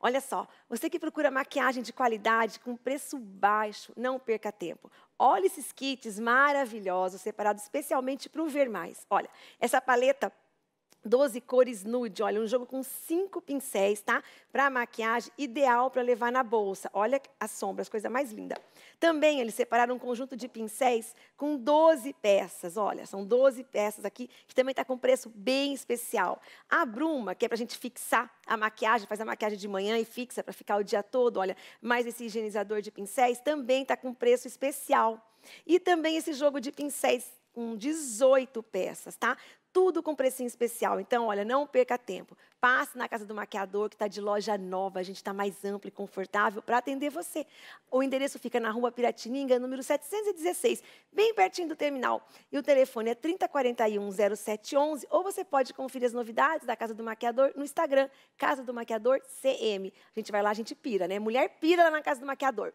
Olha só, você que procura maquiagem de qualidade com preço baixo, não perca tempo. Olha esses kits maravilhosos, separados especialmente para o Ver Mais. Olha, essa paleta 12 cores nude, olha, um jogo com cinco pincéis, tá? Para maquiagem, ideal para levar na bolsa. Olha as sombras, coisa mais linda. Também eles separaram um conjunto de pincéis com 12 peças, olha, são 12 peças aqui, que também está com preço bem especial. A bruma, que é para a gente fixar a maquiagem, faz a maquiagem de manhã e fixa para ficar o dia todo, olha, mais esse higienizador de pincéis, também está com preço especial. E também esse jogo de pincéis com 18 peças, tá? tudo com precinho especial. Então, olha, não perca tempo. Passe na casa do maquiador, que está de loja nova. A gente está mais amplo e confortável para atender você. O endereço fica na rua Piratininga, número 716, bem pertinho do terminal. E o telefone é 3041-0711. Ou você pode conferir as novidades da Casa do Maquiador no Instagram, Casa do Maquiador CM. A gente vai lá, a gente pira, né? Mulher pira lá na Casa do Maquiador.